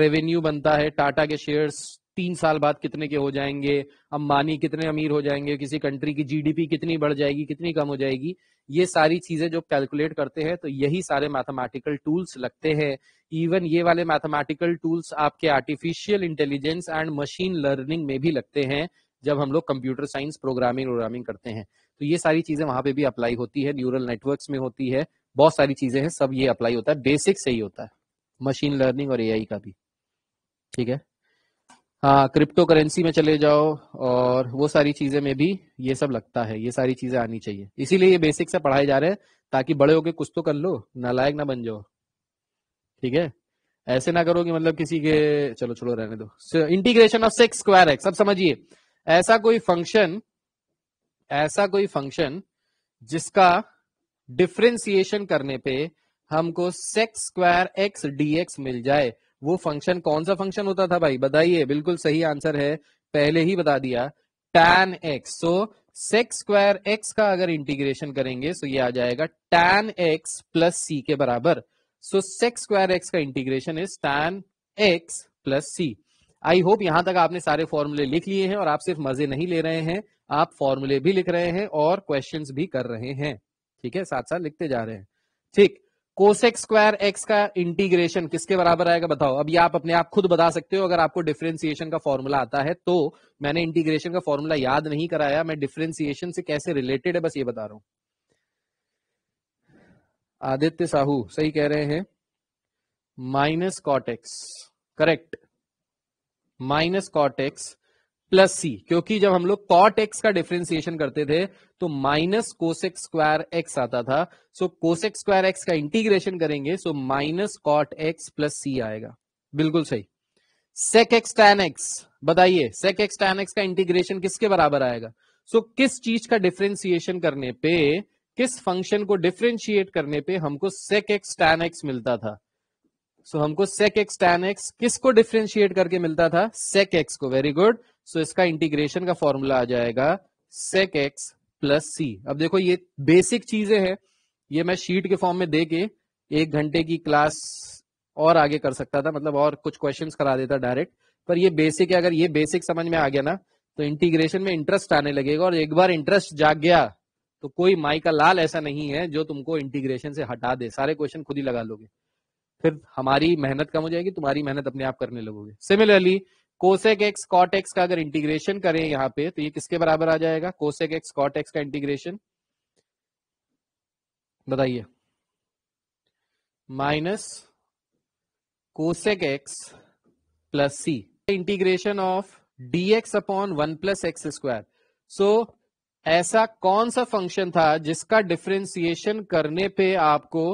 रेवेन्यू बनता है टाटा के शेयर्स तीन साल बाद कितने के हो जाएंगे अंबानी कितने अमीर हो जाएंगे किसी कंट्री की जीडीपी कितनी बढ़ जाएगी कितनी कम हो जाएगी ये सारी चीजें जो कैलकुलेट करते हैं तो यही सारे मैथमेटिकल टूल्स लगते हैं इवन ये वाले मैथमेटिकल टूल्स आपके artificial intelligence and machine learning में भी लगते हैं जब हम लोग कंप्यूटर साइंस प्रोग्रामिंग प्रोग्रामिंग करते हैं तो ये सारी चीजें वहां पे भी अप्लाई होती है न्यूरल नेटवर्क्स में होती है बहुत सारी चीजें हैं सब ये अप्लाई होता है बेसिक से ही होता है मशीन लर्निंग और एआई का भी ठीक है हाँ क्रिप्टो करेंसी में चले जाओ और वो सारी चीजें में भी ये सब लगता है ये सारी चीजें आनी चाहिए इसीलिए ये बेसिक से पढ़ाए जा रहे हैं ताकि बड़े होके कुछ तो कर लो नालायक ना बन जाओ ठीक है ऐसे ना करो कि मतलब किसी के चलो छोड़ो रहने दो integration of sec square x अब समझिए ऐसा कोई फंक्शन ऐसा कोई फंक्शन जिसका डिफ्रेंसिएशन करने पे हमको सेक्स स्क्वायर एक्स डीएक्स मिल जाए वो फंक्शन कौन सा फंक्शन होता था भाई बताइए बिल्कुल सही आंसर है पहले ही बता दिया tan x so sec square x का अगर इंटीग्रेशन करेंगे सो ये आ जाएगा टैन एक्स प्लस सी के बराबर सो सेक्स स्क्वायर एक्स का integration is tan x plus c I hope यहां तक आपने सारे फॉर्मूले लिख लिए हैं और आप सिर्फ मजे नहीं ले रहे हैं आप फॉर्मूले भी लिख रहे हैं और क्वेश्चंस भी कर रहे हैं ठीक है साथ साथ लिखते जा रहे हैं ठीक कोसेक स्क्वायर एक्स का इंटीग्रेशन किसके बराबर आएगा बताओ अभी आप अपने आप खुद बता सकते हो अगर आपको डिफ्रेंसिएशन का फॉर्मूला आता है तो मैंने इंटीग्रेशन का फॉर्मूला याद नहीं कराया मैं डिफ्रेंसिएशन से कैसे रिलेटेड है बस ये बता रहा हूं आदित्य साहू सही कह रहे हैं minus cot x correct minus cot x plus c क्योंकि जब हम लोग कॉट एक्स का डिफ्रेंसिएशन करते थे तो माइनस कोसेक स्क्वायर एक्स आता था सो कोसेक स्क्वायर एक्स का इंटीग्रेशन करेंगे so minus cot x plus c आएगा बिल्कुल सही सेक एक्स टैन एक्स बताइए सेक एक्स टैन एक्स का इंटीग्रेशन किसके बराबर आएगा सो so, किस चीज का डिफ्रेंसिएशन करने पे किस फंक्शन को डिफ्रेंशिएट करने पे हमको सेक एक्स टैन एक्स मिलता था सो so, हमको सेक एक्स टैन एक्स किसको डिफ्रेंशिएट करके मिलता था सेक एक्स को वेरी गुड सो इसका इंटीग्रेशन का फॉर्मूला आ जाएगा सेक एक्स प्लस सी अब देखो ये बेसिक चीजें हैं ये मैं शीट के फॉर्म में दे के एक घंटे की क्लास और आगे कर सकता था मतलब और कुछ क्वेश्चन करा देता डायरेक्ट पर ये बेसिक है अगर ये बेसिक समझ में आ गया ना तो इंटीग्रेशन में इंटरेस्ट आने लगेगा और एक बार इंटरेस्ट जाग गया तो कोई माई का लाल ऐसा नहीं है जो तुमको इंटीग्रेशन से हटा दे सारे क्वेश्चन खुद ही लगा लोगे फिर हमारी मेहनत कम हो जाएगी तुम्हारी मेहनत अपने आप करने लगोगे similarly cosec x cot x का अगर इंटीग्रेशन करें यहां पे तो ये किसके बराबर आ जाएगा कोसेक एक्स कॉट एक्स का इंटीग्रेशन बताइए minus cosec x plus c integration of dx upon one plus x square so ऐसा कौन सा फंक्शन था जिसका डिफ्रेंसिएशन करने पे आपको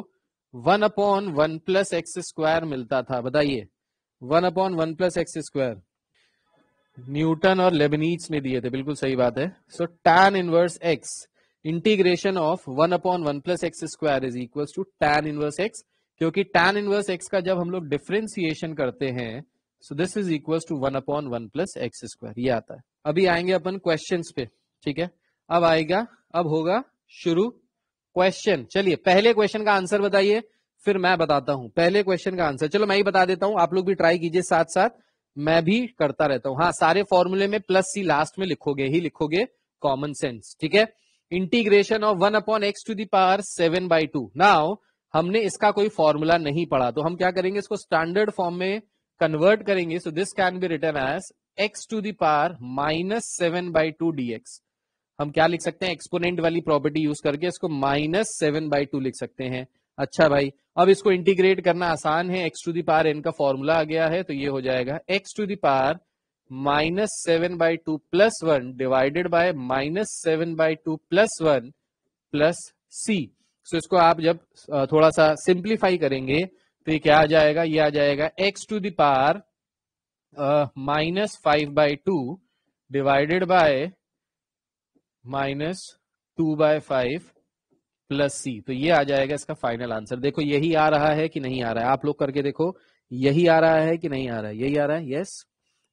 one upon one plus x square मिलता था बताइए one upon one plus x square Newton और लेबनीज ने दिए थे बिल्कुल सही बात है so tan inverse x integration of one upon one plus x square is equal to tan inverse x क्योंकि टैन इनवर्स एक्स का जब हम लोग डिफ्रेंसिएशन करते हैं so this is equal to one upon one plus x square ये आता है अभी आएंगे अपन क्वेश्चन पे ठीक है अब आएगा अब होगा शुरू क्वेश्चन चलिए पहले क्वेश्चन का आंसर बताइए फिर मैं बताता हूं पहले क्वेश्चन का आंसर चलो मैं ही बता देता हूं आप लोग भी ट्राई कीजिए साथ साथ मैं भी करता रहता हूं हाँ सारे फॉर्मूले में प्लस सी लास्ट में लिखोगे ही लिखोगे कॉमन सेंस ठीक है integration of one upon x to the power seven by two now हमने इसका कोई फॉर्मूला नहीं पढ़ा तो हम क्या करेंगे इसको स्टैंडर्ड फॉर्म में कन्वर्ट करेंगे so this can be written as x to the power minus seven by two d x हम क्या लिख सकते हैं एक्सपोनेंट वाली प्रॉपर्टी यूज करके इसको माइनस सेवन बाई टू लिख सकते हैं अच्छा भाई अब इसको इंटीग्रेट करना आसान है एक्स टू दार एन का फॉर्मूला आ गया है तो ये हो जाएगा x to the power minus seven by two plus one divided by minus seven by two plus one plus c so इसको आप जब थोड़ा सा सिंप्लीफाई करेंगे तो ये क्या आ जाएगा ये आ जाएगा x to the power minus five by two divided by minus two by five plus c तो ये आ जाएगा इसका फाइनल आंसर देखो यही आ रहा है कि नहीं आ रहा है आप लोग करके देखो यही आ रहा है कि नहीं आ रहा है यही आ रहा है yes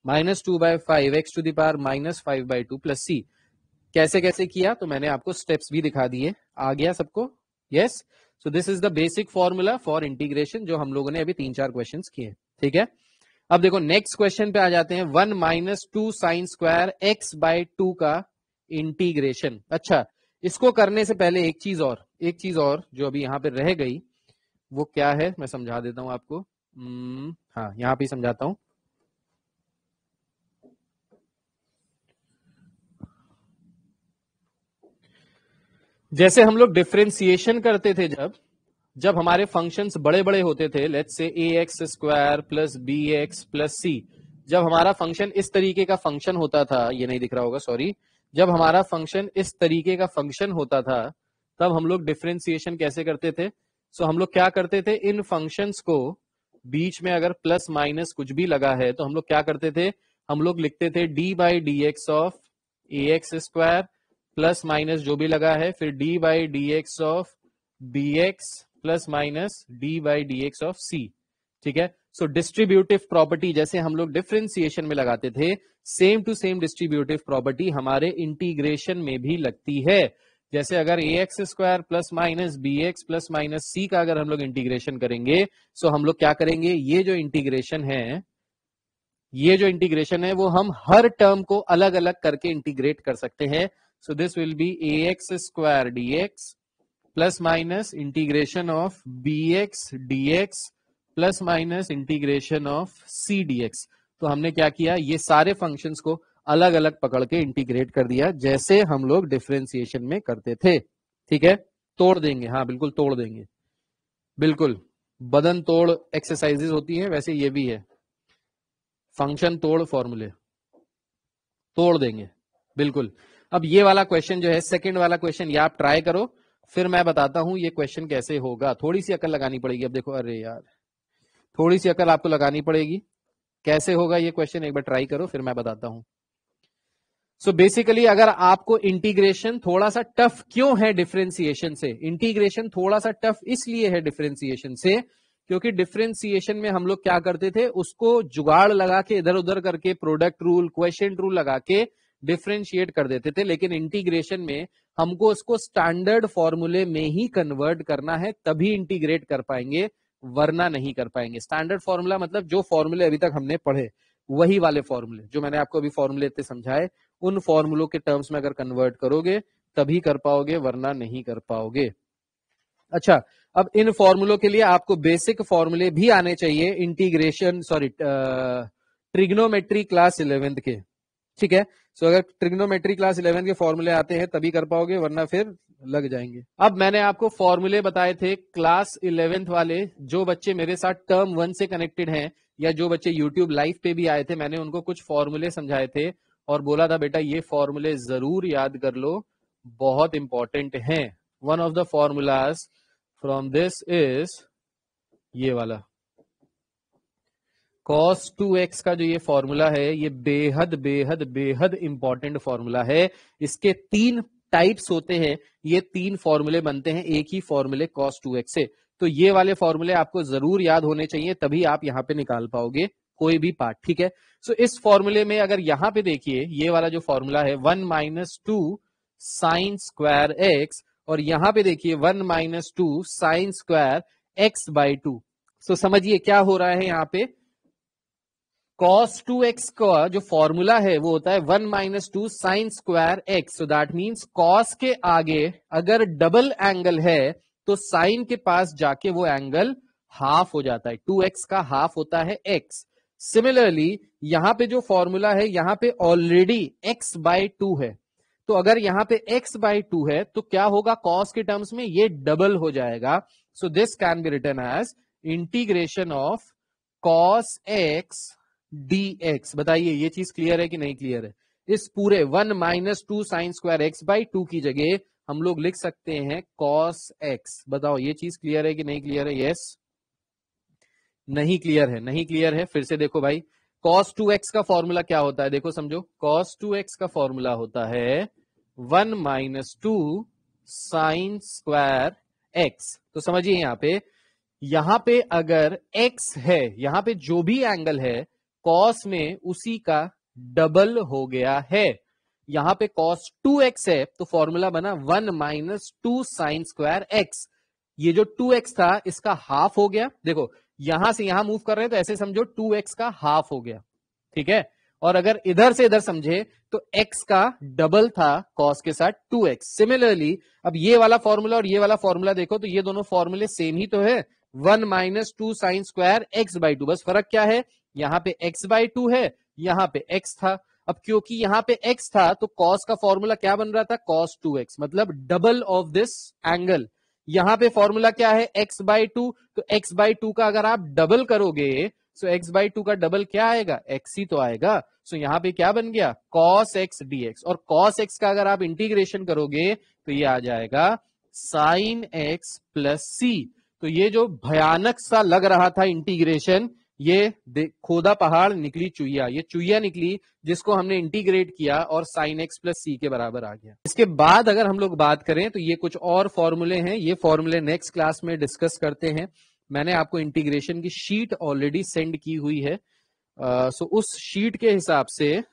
minus two by five x to the power minus five by two plus c कैसे कैसे किया तो मैंने आपको स्टेप्स भी दिखा दिए आ गया सबको yes so this is the basic formula for integration जो हम लोगों ने अभी तीन चार क्वेश्चन किए ठीक है अब देखो नेक्स्ट क्वेश्चन पे आ जाते हैं one minus two sine square x by two का इंटीग्रेशन अच्छा इसको करने से पहले एक चीज और एक चीज और जो अभी यहाँ पे रह गई वो क्या है मैं समझा देता हूं आपको हम्म, हाँ यहाँ पे समझाता हूं जैसे हम लोग डिफ्रेंसिएशन करते थे जब जब हमारे फंक्शंस बड़े बड़े होते थे let's say a x square plus b x plus c जब हमारा फंक्शन इस तरीके का फंक्शन होता था ये नहीं दिख रहा होगा सॉरी जब हमारा फंक्शन इस तरीके का फंक्शन होता था तब हम लोग डिफ्रेंसिएशन कैसे करते थे सो so, हम लोग क्या करते थे इन फंक्शंस को बीच में अगर प्लस माइनस कुछ भी लगा है तो हम लोग क्या करते थे हम लोग लिखते थे d by d x of a x square plus minus जो भी लगा है फिर d by d x of b x plus minus d by d x of c ठीक है सो डिस्ट्रीब्यूटिव प्रॉपर्टी जैसे हम लोग डिफ्रेंसिएशन में लगाते थे same to same distributive property हमारे इंटीग्रेशन में भी लगती है जैसे अगर a x square plus minus b x plus minus c का अगर हम लोग इंटीग्रेशन करेंगे सो हम लोग क्या करेंगे ये जो इंटीग्रेशन है ये जो इंटीग्रेशन है वो हम हर टर्म को अलग अलग करके इंटीग्रेट कर सकते हैं so this will be a x square d x plus minus integration of b x d x plus minus integration of c d x तो हमने क्या किया ये सारे फंक्शंस को अलग अलग पकड़ के इंटीग्रेट कर दिया जैसे हम लोग डिफ्रेंसिएशन में करते थे ठीक है तोड़ देंगे हाँ बिल्कुल तोड़ देंगे बिल्कुल बदन तोड़ एक्सरसाइजेज होती है वैसे ये भी है फंक्शन तोड़ फॉर्मूले तोड़ देंगे बिल्कुल अब ये वाला क्वेश्चन जो है सेकंड वाला क्वेश्चन ये आप ट्राई करो फिर मैं बताता हूं ये क्वेश्चन कैसे होगा थोड़ी सी अकल लगानी पड़ेगी अब देखो अरे यार थोड़ी सी अकल आपको लगानी पड़ेगी कैसे होगा ये क्वेश्चन एक बार ट्राई करो फिर मैं बताता हूं सो so बेसिकली अगर आपको इंटीग्रेशन थोड़ा सा टफ क्यों है डिफ्रेंसिएशन से इंटीग्रेशन थोड़ा सा टफ इसलिए है डिफ्रेंसिएशन से क्योंकि डिफ्रेंसिएशन में हम लोग क्या करते थे उसको जुगाड़ लगा के इधर उधर करके प्रोडक्ट रूल क्वेश्चन रूल लगा के डिफ्रेंशिएट कर देते थे लेकिन इंटीग्रेशन में हमको उसको स्टैंडर्ड फॉर्मूले में ही कन्वर्ट करना है तभी इंटीग्रेट कर पाएंगे वरना नहीं कर पाएंगे स्टैंडर्ड फॉर्मूला मतलब जो फॉर्मूले अभी तक हमने पढ़े वही वाले फॉर्मूले जो मैंने आपको अभी फॉर्मूले इतने समझाए उन फॉर्मूलों के टर्म्स में अगर कन्वर्ट करोगे तभी कर पाओगे वरना नहीं कर पाओगे अच्छा अब इन फॉर्मूलों के लिए आपको बेसिक फॉर्मूले भी आने चाहिए integration sorry trigonometry class eleventh के ठीक है सो अगर ट्रिग्नोमेट्री क्लास इलेवेंथ के फॉर्मूले आते हैं तभी कर पाओगे वरना फिर लग जाएंगे अब मैंने आपको फॉर्मूले बताए थे क्लास इलेवेंथ वाले जो बच्चे मेरे साथ टर्म वन से कनेक्टेड हैं या जो बच्चे यूट्यूब लाइव पे भी आए थे मैंने उनको कुछ फॉर्मूले समझाए थे और बोला था बेटा ये फॉर्मूले जरूर याद कर लो बहुत इंपॉर्टेंट हैं one of the formulas from this is ये वाला कॉस टू एक्स का जो ये फॉर्मूला है ये बेहद बेहद बेहद इंपॉर्टेंट फॉर्मूला है इसके तीन टाइप्स होते हैं ये तीन फॉर्मूले बनते हैं एक ही फॉर्मूले कॉस टू एक्स से तो ये वाले फॉर्मूले आपको जरूर याद होने चाहिए तभी आप यहाँ पे निकाल पाओगे कोई भी पार्ट ठीक है सो so, इस फॉर्मूले में अगर यहां पे देखिए ये वाला जो फॉर्मूला है one minus two sine square x और यहां पे देखिए one minus two sine square x by two so समझिए क्या हो रहा है यहां पे कॉस टू एक्स का जो फॉर्मूला है वो होता है one minus two sine square x so that means cos के आगे अगर डबल एंगल है तो साइन के पास जाके वो एंगल हाफ हो जाता है टू एक्स का हाफ होता है एक्स सिमिलरली यहां पे जो फॉर्मूला है यहां पे ऑलरेडी x बाय टू है तो अगर यहां पे x बाय टू है तो क्या होगा कॉस के टर्म्स में ये डबल हो जाएगा so this can be written as integration of cos x d x बताइए ये चीज क्लियर है कि नहीं क्लियर है इस पूरे one minus two sine square x by two की जगह हम लोग लिख सकते हैं कॉस एक्स बताओ ये चीज क्लियर है कि नहीं क्लियर है यस yes? नहीं क्लियर है नहीं क्लियर है फिर से देखो भाई कॉस टू एक्स का फॉर्मूला क्या होता है देखो समझो कॉस टू एक्स का फॉर्मूला होता है one minus two sine square x तो समझिए यहां पे यहां पे अगर एक्स है यहां पे जो भी एंगल है कॉस में उसी का डबल हो गया है यहां पे कॉस टू एक्स है तो फॉर्मूला बना one minus two sine square x ये जो टू एक्स था इसका हाफ हो गया देखो यहां से यहां मूव कर रहे हैं तो ऐसे समझो टू एक्स का हाफ हो गया ठीक है और अगर इधर से इधर समझे तो x का डबल था कॉस के साथ 2x सिमिलरली अब ये वाला फॉर्मूला और ये वाला फॉर्मूला देखो तो ये दोनों फॉर्मूले सेम ही तो है one minus two sine square x by two बस फर्क क्या है यहाँ पे x बाई टू है यहां पे x था अब क्योंकि यहां पे x था तो cos का फॉर्मूला क्या बन रहा था cos 2x मतलब डबल ऑफ दिस एंगल यहां पे फॉर्मूला क्या है x बाई टू तो x बाई टू का अगर आप डबल करोगे सो x बाई टू का डबल क्या आएगा x ही तो आएगा सो so यहाँ पे क्या बन गया cos x dx और cos x का अगर आप इंटीग्रेशन करोगे तो ये आ जाएगा sin x प्लस सी तो ये जो भयानक सा लग रहा था इंटीग्रेशन ये खोदा पहाड़ निकली चुईया ये चुईया निकली जिसको हमने इंटीग्रेट किया और साइन एक्स प्लस सी के बराबर आ गया इसके बाद अगर हम लोग बात करें तो ये कुछ और फॉर्मूले हैं ये फॉर्मूले नेक्स्ट क्लास में डिस्कस करते हैं मैंने आपको इंटीग्रेशन की शीट ऑलरेडी सेंड की हुई है आ, सो उस शीट के हिसाब से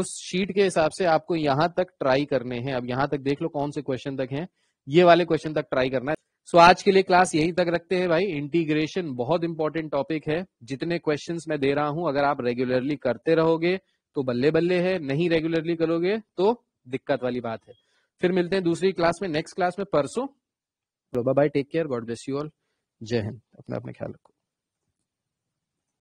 उस शीट के हिसाब से आपको यहां तक ट्राई करने हैं अब यहां तक देख लो कौन से क्वेश्चन तक है ये वाले क्वेश्चन तक ट्राई करना है सो so, आज के लिए क्लास यहीं तक रखते हैं भाई इंटीग्रेशन बहुत इंपॉर्टेंट टॉपिक है जितने क्वेश्चन मैं दे रहा हूं अगर आप रेगुलरली करते रहोगे तो बल्ले बल्ले है नहीं रेगुलरली करोगे तो दिक्कत वाली बात है फिर मिलते हैं दूसरी क्लास में नेक्स्ट क्लास में परसों bye take care God bless you all जय हिंद अपना अपने ख्याल रखो